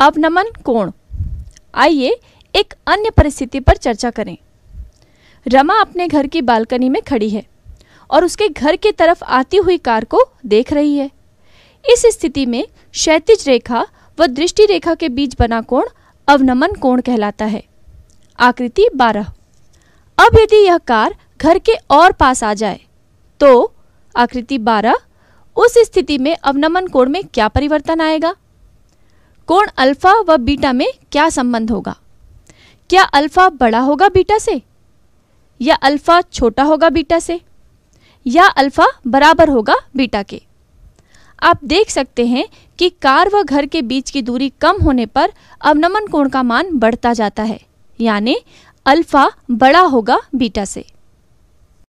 अवनमन कोण आइए एक अन्य परिस्थिति पर चर्चा करें रमा अपने घर की बालकनी में खड़ी है और उसके घर की तरफ आती हुई कार को देख रही है इस स्थिति में क्षैतिज रेखा व दृष्टि रेखा के बीच बना कोण अवनमन कोण कहलाता है आकृति 12 अब यदि यह कार घर के और पास आ जाए तो आकृति 12 उस स्थिति में अवनमन कोण में क्या परिवर्तन आएगा कोण अल्फा व बीटा में क्या संबंध होगा क्या अल्फा बड़ा होगा बीटा से या अल्फा छोटा होगा बीटा से या अल्फा बराबर होगा बीटा के आप देख सकते हैं कि कार व घर के बीच की दूरी कम होने पर अवनमन कोण का मान बढ़ता जाता है यानी अल्फा बड़ा होगा बीटा से